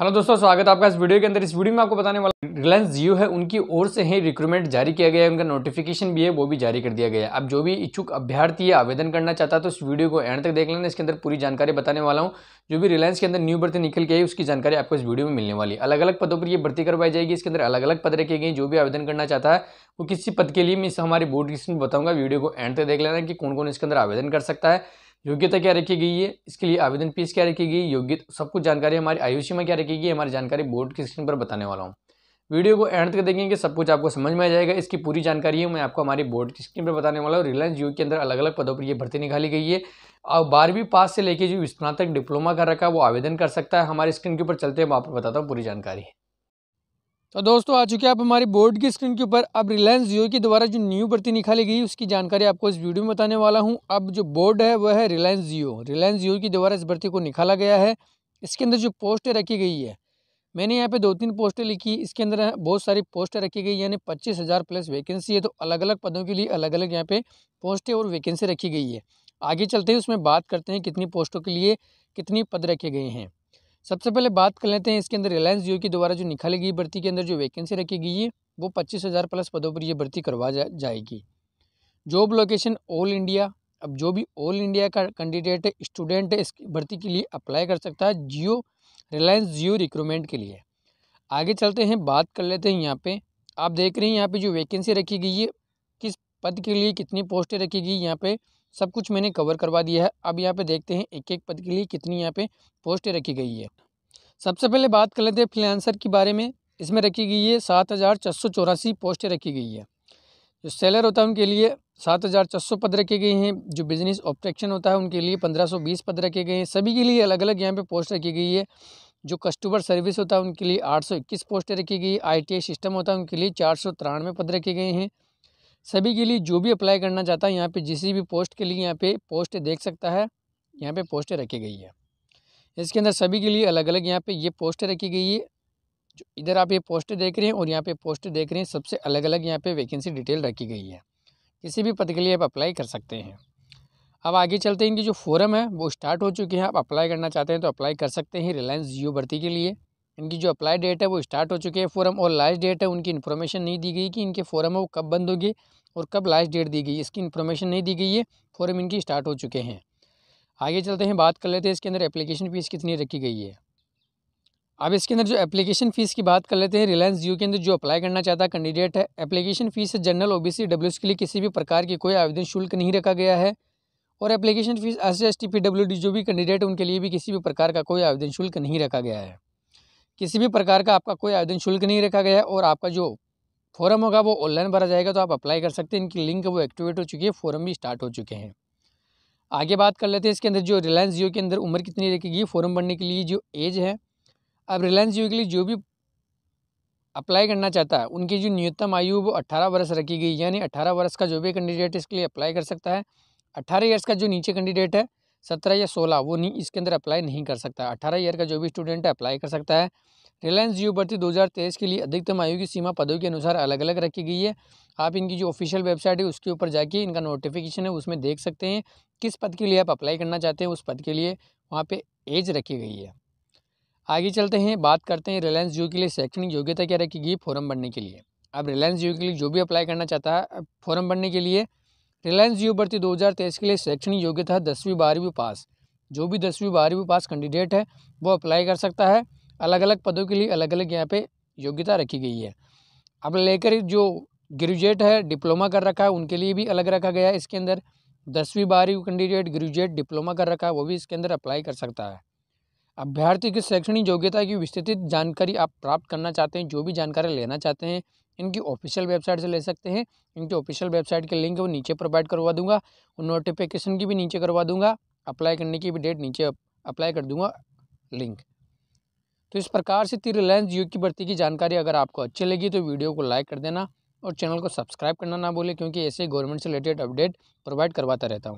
hello दोस्तों स्वागत है आपका इस वीडियो के अंदर इस वीडियो में आपको बताने वाला रिलायंस जियो है उनकी ओर से ही रिक्रूटमेंट जारी किया गया है उनका नोटिफिकेशन भी है वो भी जारी कर दिया गया है अब जो भी इच्छुक अभ्यर्थी आवेदन करना चाहता है तो इस वीडियो को एंड तक देख लेना इसके अंदर पूरी जानकारी बताने वाला हूँ जो भी रिलायंस के अंदर न्यू भर्ती निकल गई है उसकी जानकारी आपको इस वीडियो में मिलने वाली अलग अलग पदों पर यह भर्ती करवाई जाएगी इसके अंदर अलग अलग पद रखे गए जो भी आवेदन करना चाहता है वो किसी पद के लिए मैं इस हमारे बोर्ड लिस्ट में बताऊंगा वीडियो को एंड तक देख लेना कि कौन कौन इसके अंदर आवेदन कर सकता है योग्यता क्या रखी गई है इसके लिए आवेदन फीस क्या रखी गई योग्य सब कुछ जानकारी हमारी आयुषी में क्या रखी गई हमारी जानकारी बोर्ड की स्क्रीन पर बताने वाला हूँ वीडियो को एंड तक देखेंगे सब कुछ आपको समझ में आ जाएगा इसकी पूरी जानकारी है मैं आपको हमारी बोर्ड की स्क्रीन पर बताने वाला हूँ रिलायंस जियो के अंदर अलग अलग पदों पर ये भर्ती निकाली गई है और बारहवीं पास से लेके जो स्नातक डिप्लोमा कर रखा है वो आवेदन कर सकता है हमारी स्क्रीन के ऊपर चलते हैं मैं आपको बताता हूँ पूरी जानकारी तो दोस्तों आ चुके आप हमारी बोर्ड की स्क्रीन के ऊपर अब रिलायंस जियो के द्वारा जो न्यू भर्ती निकाली गई उसकी जानकारी आपको इस वीडियो में बताने वाला हूं अब जो बोर्ड है वह है रिलायंस जियो रिलायंस जियो के द्वारा इस भर्ती को निकाला गया है इसके अंदर जो पोस्टें रखी गई है मैंने यहाँ पे दो तीन पोस्टें लिखी इसके अंदर बहुत सारी पोस्टें रखी गई यानी पच्चीस हज़ार प्लस वैकेंसी है तो अलग अलग पदों के लिए अलग अलग यहाँ पे पोस्टें और वैकेंसी रखी गई है आगे चलते हैं उसमें बात करते हैं कितनी पोस्टों के लिए कितनी पद रखे गए हैं सबसे पहले बात कर लेते हैं इसके अंदर रिलायंस जियो के द्वारा जो निकाली गई भर्ती के अंदर जो वैकेंसी रखी गई है वो पच्चीस हज़ार प्लस पदों पर ये भर्ती करवा जा, जाएगी जॉब लोकेशन ऑल इंडिया अब जो भी ऑल इंडिया का कैंडिडेट है स्टूडेंट है इस भर्ती के लिए अप्लाई कर सकता है जियो रिलायंस जियो रिक्रूटमेंट के लिए आगे चलते हैं बात कर लेते हैं यहाँ पे आप देख रहे हैं यहाँ पे जो वैकेंसी रखी गई है किस पद के लिए कितनी पोस्टें रखी गई यहाँ पे सब कुछ मैंने कवर करवा दिया है अब यहाँ पे देखते हैं एक एक पद के लिए कितनी यहाँ पे पोस्टें रखी गई है सबसे पहले बात कर लेते हैं फ्रीलांसर के बारे में इसमें रखी गई है सात हज़ार छः सौ चौरासी पोस्टें रखी गई है जो सेलर होता है उनके लिए सात हज़ार छः सौ पद रखे गए हैं जो बिज़नेस ऑप्टेक्शन होता है उनके लिए पंद्रह सौ बीस पद रखे गए हैं सभी के लिए अलग अलग यहाँ पर पोस्ट रखी गई है जो कस्टमर सर्विस होता है उनके लिए आठ सौ इक्कीस पोस्टें रखी गई आई टी आई सिस्टम होता है उनके लिए चार सौ तिरानवे पद रखे गए हैं सभी के लिए जो भी अप्लाई करना चाहता है यहाँ पे जिस भी पोस्ट के लिए यहाँ पे पोस्ट देख सकता है यहाँ पे पोस्टें रखी गई है इसके अंदर सभी के लिए अलग अलग यहाँ पे ये पोस्टें रखी गई है जो इधर आप ये पोस्ट देख रहे हैं और यहाँ पे पोस्ट देख रहे हैं सबसे अलग अलग यहाँ पे वैकेंसी डिटेल रखी गई है किसी भी पद के लिए आप अप्लाई कर सकते हैं अब आगे चलते हैं इनकी जो फॉरम है वो स्टार्ट हो चुके हैं आप अप्लाई करना चाहते हैं तो अप्लाई कर सकते हैं रिलायंस जियो भर्ती के लिए इनकी जो अप्लाई डेट है वो स्टार्ट हो चुकी है फॉरम और लास्ट डेट है उनकी इन्फॉर्मेशन नहीं दी गई कि इनके फॉरम है वो कब बंद होगी और कब लास्ट डेट दी गई इसकी इन्फॉर्मेशन नहीं दी गई है फॉरम इनकी स्टार्ट हो चुके हैं आगे चलते हैं बात कर लेते हैं इसके अंदर एप्लीकेशन फ़ीस कितनी रखी गई है अब इसके अंदर जो एप्लीकेशन फ़ीस की बात कर लेते हैं रिलायंस जियो के अंदर जो अप्लाई करना चाहता कैंडिडेट है application fees general C W S के लिए किसी भी प्रकार की कोई आवेदन शुल्क नहीं रखा गया है और application fees S S T P W D जो भी कैंडिडेट उनके लिए भी किसी भी प्रकार का कोई आवेदन शुल्क नहीं रखा गया है किसी भी प्रकार का आपका कोई आवेदन शुल्क नहीं रखा गया है और आपका जो फॉरम होगा वो ऑनलाइन भरा जाएगा तो आप अप्लाई कर सकते हैं इनकी लिंक वो एक्टिवेट हो चुकी है फॉर्म भी स्टार्ट हो चुके हैं आगे बात कर लेते हैं इसके अंदर जो रिलायंस जियो के अंदर उम्र कितनी रखेगी फॉर्म भरने के लिए जो एज है अब रिलायंस जियो के लिए जो भी अप्लाई करना चाहता है उनकी जो न्यूनतम आयु वो अट्ठारह वर्ष रखी गई यानी अट्ठारह वर्ष का जो भी कैंडिडेट इसके लिए अप्लाई कर सकता है अट्ठारह ईयर्स का जो नीचे कैंडिडेट है सत्रह या सोलह वो नहीं इसके अंदर अप्लाई नहीं कर सकता अठारह ईयर का जो भी स्टूडेंट है अप्लाई कर सकता है रिलायंस जियो भर्ती तेईस के लिए अधिकतम आयु की सीमा पदों के अनुसार अलग अलग रखी गई है आप इनकी जो ऑफिशियल वेबसाइट है उसके ऊपर जाके इनका नोटिफिकेशन है उसमें देख सकते हैं किस पद के लिए आप अप्लाई करना चाहते हैं उस पद के लिए वहाँ पर एज रखी गई है आगे चलते हैं बात करते हैं रिलायंस जियो के लिए शैक्षणिक योग्यता क्या रखी गई फॉर्म भरने के लिए अब रिलायंस जियो के लिए जो भी अप्लाई करना चाहता है फॉर्म भरने के लिए रिलायंस जियो भर्ती दो के लिए शैक्षणिक योग्यता दसवीं बारहवीं पास जो भी दसवीं बारहवीं पास कैंडिडेट है वो अप्लाई कर सकता है अलग अलग पदों के लिए अलग अलग यहाँ पे योग्यता रखी गई है अब लेकर जो ग्रेजुएट है डिप्लोमा कर रखा है उनके लिए भी अलग रखा गया है इसके अंदर दसवीं बारहवीं कैंडिडेट ग्रेजुएट डिप्लोमा कर रखा है वो भी इसके अंदर अप्लाई कर सकता है अभ्यर्थी की शैक्षणिक योग्यता की विस्तृत जानकारी आप प्राप्त करना चाहते हैं जो भी जानकारी लेना चाहते हैं इनकी ऑफिशियल वेबसाइट से ले सकते हैं इनकी ऑफिशियल वेबसाइट के लिंक वो नीचे प्रोवाइड करवा दूंगा और नोटिफिकेशन की भी नीचे करवा दूंगा अप्लाई करने की भी डेट नीचे अप्लाई कर दूंगा लिंक तो इस प्रकार से रिलायंस जियो की भर्ती की जानकारी अगर आपको अच्छी लगी तो वीडियो को लाइक कर देना और चैनल को सब्सक्राइब करना ना भूलें क्योंकि ऐसे गवर्नमेंट से रिलेटेड अपडेट प्रोवाइड करवाता रहता हूँ